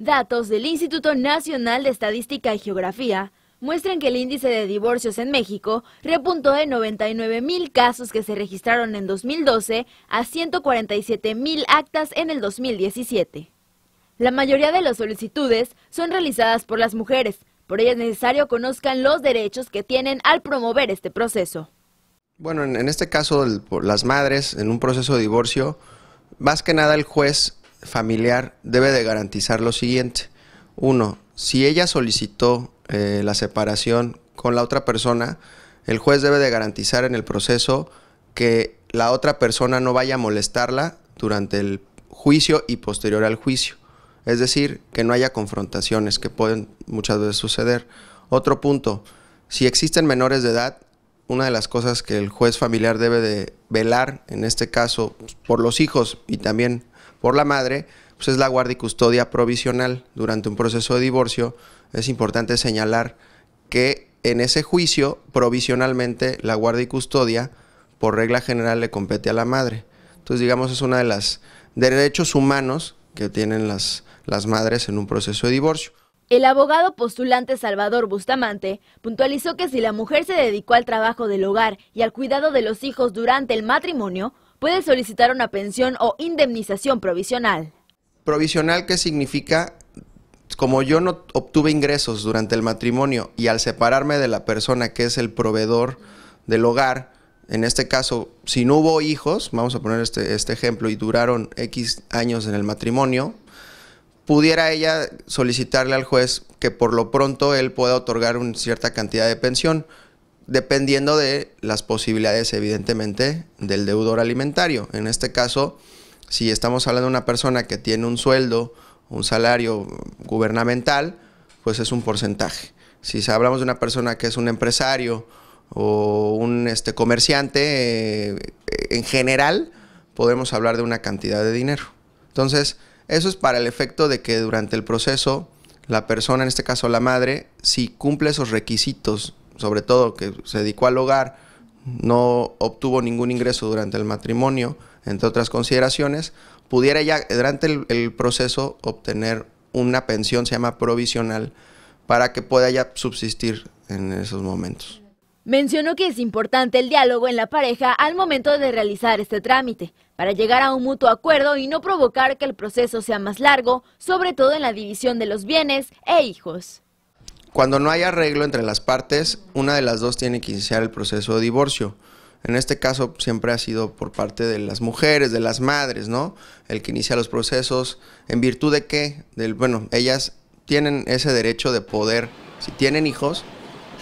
Datos del Instituto Nacional de Estadística y Geografía muestran que el índice de divorcios en México repuntó de 99.000 casos que se registraron en 2012 a 147.000 actas en el 2017. La mayoría de las solicitudes son realizadas por las mujeres, por ello es necesario conozcan los derechos que tienen al promover este proceso. Bueno, en, este caso, las madres en un proceso de divorcio, más que nada el juez familiar debe de garantizar lo siguiente. Uno, si ella solicitó eh, la separación con la otra persona, el juez debe de garantizar en el proceso que la otra persona no vaya a molestarla durante el juicio y posterior al juicio. Es decir, que no haya confrontaciones que pueden muchas veces suceder. Otro punto, si existen menores de edad, una de las cosas que el juez familiar debe de velar, en este caso, pues, por los hijos y también por la madre, pues es la guardia y custodia provisional durante un proceso de divorcio. Es importante señalar que en ese juicio, provisionalmente, la guardia y custodia, por regla general, le compete a la madre. Entonces, digamos, es uno de los derechos humanos que tienen las, las madres en un proceso de divorcio. El abogado postulante Salvador Bustamante puntualizó que si la mujer se dedicó al trabajo del hogar y al cuidado de los hijos durante el matrimonio, puede solicitar una pensión o indemnización provisional. Provisional que significa, como yo no obtuve ingresos durante el matrimonio y al separarme de la persona que es el proveedor del hogar, en este caso, si no hubo hijos, vamos a poner este, este ejemplo, y duraron X años en el matrimonio, pudiera ella solicitarle al juez que por lo pronto él pueda otorgar una cierta cantidad de pensión dependiendo de las posibilidades, evidentemente, del deudor alimentario. En este caso, si estamos hablando de una persona que tiene un sueldo, un salario gubernamental, pues es un porcentaje. Si hablamos de una persona que es un empresario o un este, comerciante, eh, en general podemos hablar de una cantidad de dinero. Entonces, eso es para el efecto de que durante el proceso la persona, en este caso la madre, si cumple esos requisitos sobre todo que se dedicó al hogar, no obtuvo ningún ingreso durante el matrimonio, entre otras consideraciones, pudiera ya durante el, proceso obtener una pensión, se llama provisional, para que pueda ya subsistir en esos momentos. Mencionó que es importante el diálogo en la pareja al momento de realizar este trámite, para llegar a un mutuo acuerdo y no provocar que el proceso sea más largo, sobre todo en la división de los bienes e hijos. Cuando no hay arreglo entre las partes, una de las dos tiene que iniciar el proceso de divorcio. En este caso siempre ha sido por parte de las mujeres, de las madres, ¿no? El que inicia los procesos. ¿En virtud de qué? Del, bueno, ellas tienen ese derecho de poder, si tienen hijos,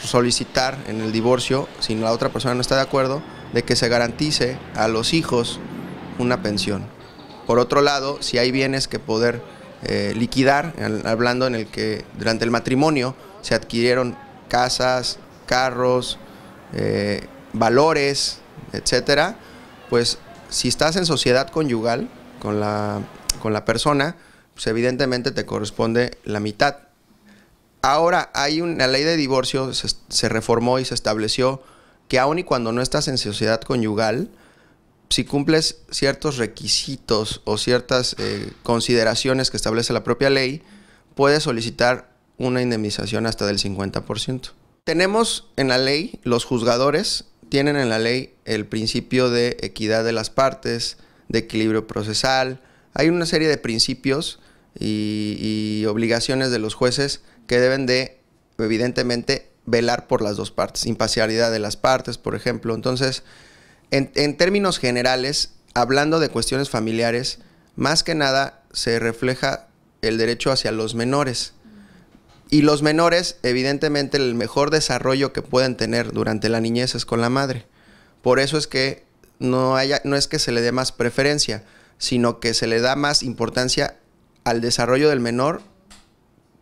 solicitar en el divorcio, si la otra persona no está de acuerdo, de que se garantice a los hijos una pensión. Por otro lado, si hay bienes que poder eh, liquidar, hablando en el que durante el matrimonio se adquirieron casas, carros, eh, valores, etcétera, pues si estás en sociedad conyugal con la, con la persona, pues, evidentemente te corresponde la mitad. Ahora hay una ley de divorcio, se, reformó y se estableció que aun y cuando no estás en sociedad conyugal, si cumples ciertos requisitos o ciertas eh, consideraciones que establece la propia ley, puedes solicitar una indemnización hasta del 50%. Tenemos en la ley, los juzgadores tienen en la ley el principio de equidad de las partes, de equilibrio procesal. Hay una serie de principios y, obligaciones de los jueces que deben de, evidentemente, velar por las dos partes, imparcialidad de las partes, por ejemplo. Entonces, en, términos generales, hablando de cuestiones familiares, más que nada se refleja el derecho hacia los menores. Y los menores, evidentemente, el mejor desarrollo que pueden tener durante la niñez es con la madre. Por eso es que no, no es que se le dé más preferencia, sino que se le da más importancia al desarrollo del menor,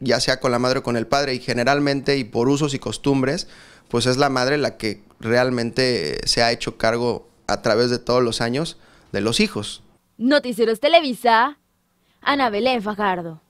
ya sea con la madre o con el padre. Y generalmente, y por usos y costumbres, pues es la madre la que realmente se ha hecho cargo a través de todos los años de los hijos. Noticieros Televisa, Ana Belén Fajardo.